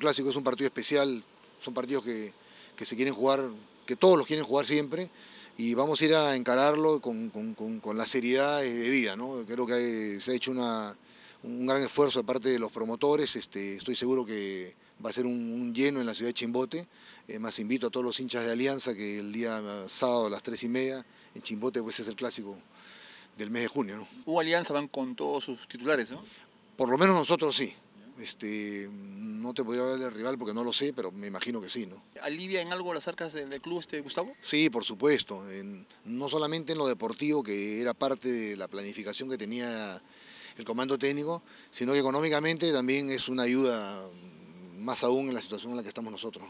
clásico es un partido especial, son partidos que, se quieren jugar, que todos los quieren jugar siempre y vamos a ir a encararlo con, la seriedad debida. ¿no? Creo que se ha hecho un gran esfuerzo de parte de los promotores, este, estoy seguro que va a ser un, lleno en la ciudad de Chimbote, más invito a todos los hinchas de Alianza que el día sábado a las 3 y media en Chimbote pues es el clásico del mes de junio. ¿no? Alianza van con todos sus titulares, ¿no? Por lo menos nosotros sí. Este, no te podría hablar del rival porque no lo sé, pero me imagino que sí, ¿no? ¿Alivia en algo las arcas del club este Gustavo? Sí, por supuesto. no solamente en lo deportivo, que era parte de la planificación que tenía el comando técnico, sino que económicamente también es una ayuda más aún en la situación en la que estamos nosotros.